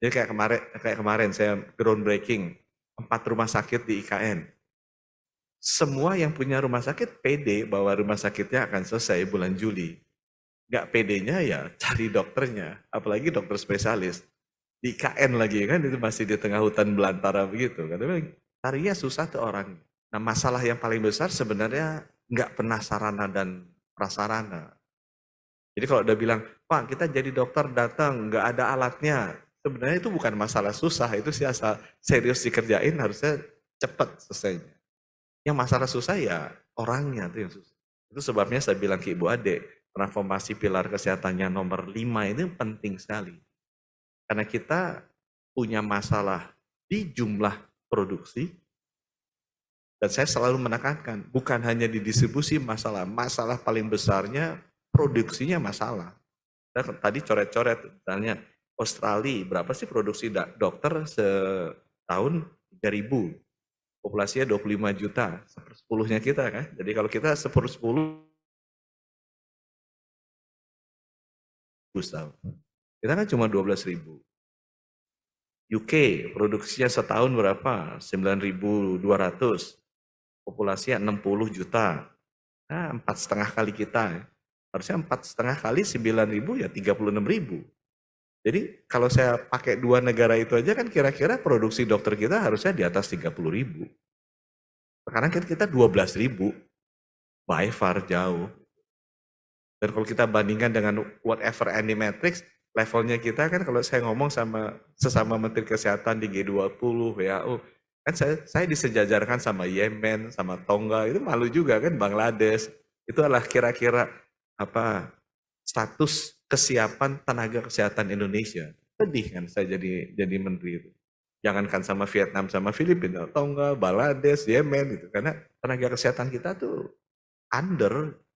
Jadi kayak kemarin, kayak kemarin saya groundbreaking empat rumah sakit di IKN. Semua yang punya rumah sakit PD bahwa rumah sakitnya akan selesai bulan Juli. Gak PD-nya ya cari dokternya, apalagi dokter spesialis. Di IKN lagi kan itu masih di tengah hutan belantara begitu. Katanya ya susah tuh orang. Nah masalah yang paling besar sebenarnya nggak pernah sarana dan prasarana. Jadi kalau udah bilang, Pak kita jadi dokter datang, nggak ada alatnya, Sebenarnya itu bukan masalah susah, itu sih asal serius dikerjain harusnya cepat selesainya. Yang masalah susah ya orangnya itu yang susah. Itu sebabnya saya bilang ke Ibu Ade, transformasi pilar kesehatannya nomor 5 ini penting sekali. Karena kita punya masalah di jumlah produksi, dan saya selalu menekankan, bukan hanya di distribusi masalah, masalah paling besarnya produksinya masalah. dan tadi coret-coret, misalnya Australia berapa sih produksi dokter setahun 3000 populasinya 25 juta sepuluhnya kita kan jadi kalau kita sepersepuluh sepuluh Gustav kita kan cuma 12 ribu UK produksinya setahun berapa 9200 populasinya 60 juta nah empat setengah kali kita harusnya empat setengah kali 9000 ya 36000 jadi kalau saya pakai dua negara itu aja kan kira-kira produksi dokter kita harusnya di atas 30 ribu. Sekarang kan kita 12 ribu. By far jauh. Dan kalau kita bandingkan dengan whatever any matrix levelnya kita kan kalau saya ngomong sama sesama Menteri Kesehatan di G20, WHO, kan saya, saya disejajarkan sama Yemen, sama Tonga, itu malu juga kan Bangladesh. Itu adalah kira-kira apa status kesiapan tenaga kesehatan Indonesia. Sedih kan saya jadi jadi menteri itu. Jangankan sama Vietnam sama Filipina, Tonga, Bangladesh, Yemen gitu. Karena tenaga kesehatan kita tuh under